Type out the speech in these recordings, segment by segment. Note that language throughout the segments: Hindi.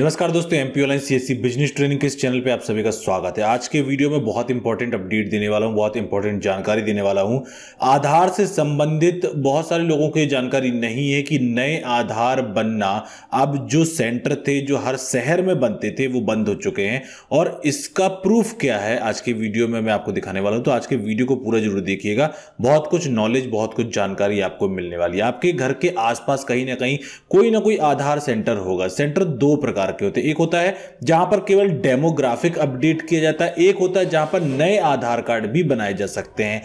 नमस्कार दोस्तों M P online C business training के इस चैनल पे आप सभी का स्वागत है आज के वीडियो में बहुत इंपॉर्टेंट अपडेट देने वाला हूँ बहुत इंपॉर्टेंट जानकारी देने वाला हूँ आधार से संबंधित बहुत सारे लोगों को ये जानकारी नहीं है कि नए आधार बनना अब जो सेंटर थे जो हर शहर में बनते थे वो बंद हो चुके हैं और इसका प्रूफ क्या है आज के वीडियो में मैं आपको दिखाने वाला हूँ तो आज के वीडियो को पूरा जरूर देखिएगा बहुत कुछ नॉलेज बहुत कुछ जानकारी आपको मिलने वाली है आपके घर के आसपास कहीं ना कहीं कोई ना कोई आधार सेंटर होगा सेंटर दो प्रकार प्रकार के होते हैं एक होता है जहां पर केवल डेमोग्राफिक अपडेट किया जाता है एक होता है जहां पर नए आधार कार्ड भी बनाए जा सकते हैं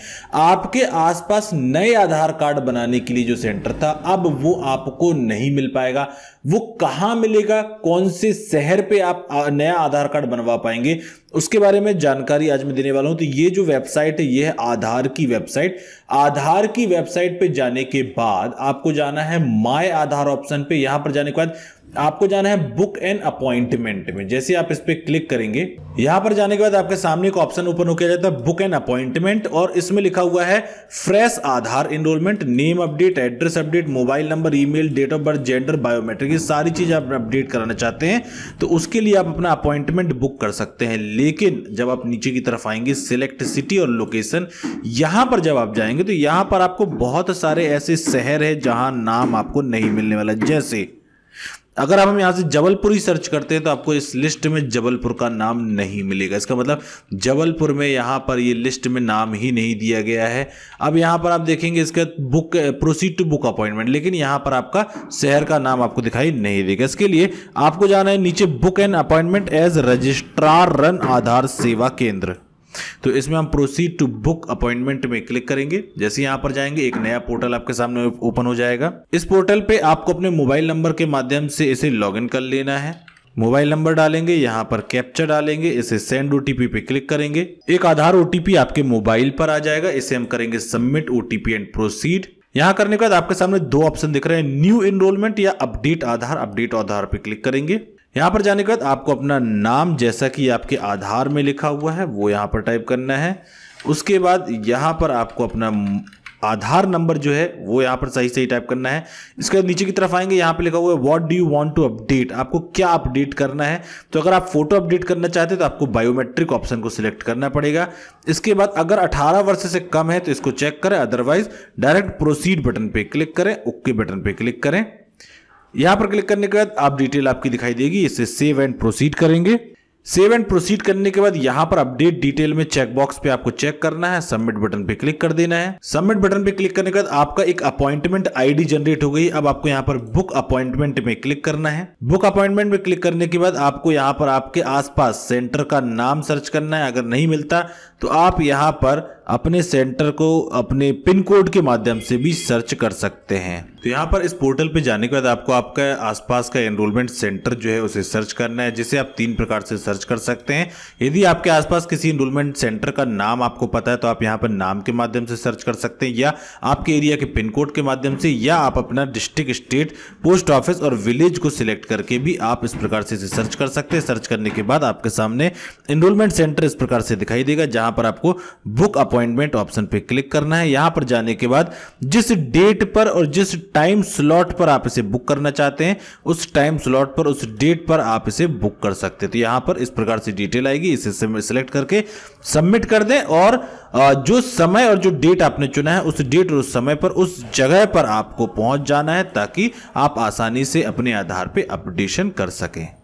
आपके आसपास नए आधार कार्ड बनाने के लिए जो सेंटर था अब वो आपको नहीं मिल पाएगा वो कहां मिलेगा कौन से शहर पे आप नया आधार कार्ड बनवा पाएंगे उसके बारे में जानकारी आज मैं देने वाला हूं तो ये जो वेबसाइट है ये है आधार की वेबसाइट आधार की वेबसाइट पे जाने के बाद आपको जाना है माय आधार ऑप्शन पे यहां पर जाने के बाद आपको जाना है बुक एन अपॉइंटमेंट में जैसे आप इस पर क्लिक करेंगे यहां पर जाने के बाद आपके सामने एक ऑप्शन ओपन हो जाता है बुक एन अपॉइंटमेंट और इसमें लिखा हुआ है fresh Aadhaar enrolment name update address update mobile number email date of birth gender biometric ये सारी चीज आप अपडेट कराना चाहते हैं तो उसके लिए आप अपना अपॉइंटमेंट बुक कर सकते हैं लेकिन जब आप नीचे की तरफ आएंगे सिलेक्ट सिटी और लोकेशन यहां पर जब आप जाएंगे तो यहां पर आपको बहुत सारे ऐसे शहर है जहां नाम आपको नहीं मिलने वाला जैसे अगर आप हम यहाँ से जबलपुर ही सर्च करते हैं तो आपको इस लिस्ट में जबलपुर का नाम नहीं मिलेगा इसका मतलब जबलपुर में यहाँ पर ये लिस्ट में नाम ही नहीं दिया गया है अब यहाँ पर आप देखेंगे इसका book proceed to book appointment लेकिन यहाँ पर आपका शहर का नाम आपको दिखाई नहीं देगा इसके लिए आपको जाना है नीचे book and appointment as registrar run Aadhaar Seva Kendra तो इसमें हम प्रोसीड टू बुक अपॉइंटमेंट में क्लिक करेंगे जैसे यहां पर जाएंगे एक नया पोर्टल आपके सामने ओपन हो जाएगा इस पोर्टल पे आपको अपने मोबाइल नंबर के माध्यम से इसे लॉगिन कर लेना है मोबाइल नंबर डालेंगे यहाँ पर कैप्चर डालेंगे इसे सेंड ओटीपी पे क्लिक करेंगे एक आधार ओटीपी आपके मोबाइल पर आ जाएगा इसे हम करेंगे सबमिट ओटीपी एंड प्रोसीड यहाँ करने के बाद आपके सामने दो ऑप्शन दिख रहे हैं न्यू इनरोलमेंट या अपडेट आधार अपडेट आधार पे क्लिक करेंगे यहाँ पर जाने के बाद आपको अपना नाम जैसा कि आपके आधार में लिखा हुआ है वो यहाँ पर टाइप करना है उसके बाद यहाँ पर आपको अपना आधार नंबर जो है वो यहाँ पर सही सही टाइप करना है इसके बाद नीचे की तरफ आएंगे यहाँ पे लिखा हुआ है what do you want to update आपको क्या अपडेट करना है तो अगर आप फोटो अपडेट करना चाहते हैं तो आपको बायोमेट्रिक ऑप्शन को सिलेक्ट करना पड़ेगा इसके बाद अगर 18 वर्ष से कम है तो इसको चेक करें अदरवाइज डायरेक्ट प्रोसीड बटन पर क्लिक करें ओके बटन पर क्लिक करें यहाँ पर क्लिक करने के बाद आप डिटेल आपकी दिखाई देगी इसे सेव एंड प्रोसीड करेंगे सेव एंड प्रोसीड करने के बाद यहाँ पर अपडेट डिटेल में चेकबॉक्स पे आपको चेक करना है सबमिट बटन पे क्लिक कर देना है सबमिट बटन पे क्लिक करने के बाद आपका एक अपॉइंटमेंट आईडी जनरेट हो गई अब आपको यहाँ पर बुक अपॉइंटमेंट में क्लिक करना है बुक अपॉइंटमेंट में क्लिक करने के बाद आपको यहाँ पर आपके आसपास सेंटर का नाम सर्च करना है अगर नहीं मिलता तो आप यहाँ पर अपने सेंटर को अपने पिन कोड के माध्यम से भी सर्च कर सकते हैं तो यहाँ पर इस पोर्टल पे जाने के बाद आपको आपका आसपास का एनरोलमेंट सेंटर जो है उसे सर्च करना है जिसे आप तीन प्रकार से सर्च कर सकते हैं यदि आपके आसपास किसी एनरोलमेंट सेंटर का नाम आपको पता है तो आप यहाँ पर नाम के माध्यम से सर्च कर सकते हैं या आपके एरिया के पिन कोड के माध्यम से या आप अपना डिस्ट्रिक्ट स्टेट पोस्ट ऑफिस और विलेज को सिलेक्ट करके भी आप इस प्रकार से इसे सर्च कर सकते हैं सर्च करने के बाद आपके सामने एनरोलमेंट सेंटर इस प्रकार से दिखाई देगा जहाँ पर आपको बुक अपॉइंटमेंट ऑप्शन पर क्लिक करना है यहाँ पर जाने के बाद जिस डेट पर और जिस टाइम स्लॉट पर आप इसे बुक करना चाहते हैं उस टाइम स्लॉट पर उस डेट पर आप इसे बुक कर सकते हैं तो यहाँ पर इस प्रकार से डिटेल आएगी इसे सिलेक्ट करके सबमिट कर दें और जो समय और जो डेट आपने चुना है उस डेट और उस समय पर उस जगह पर आपको पहुंच जाना है ताकि आप आसानी से अपने आधार पर अपडेशन कर सकें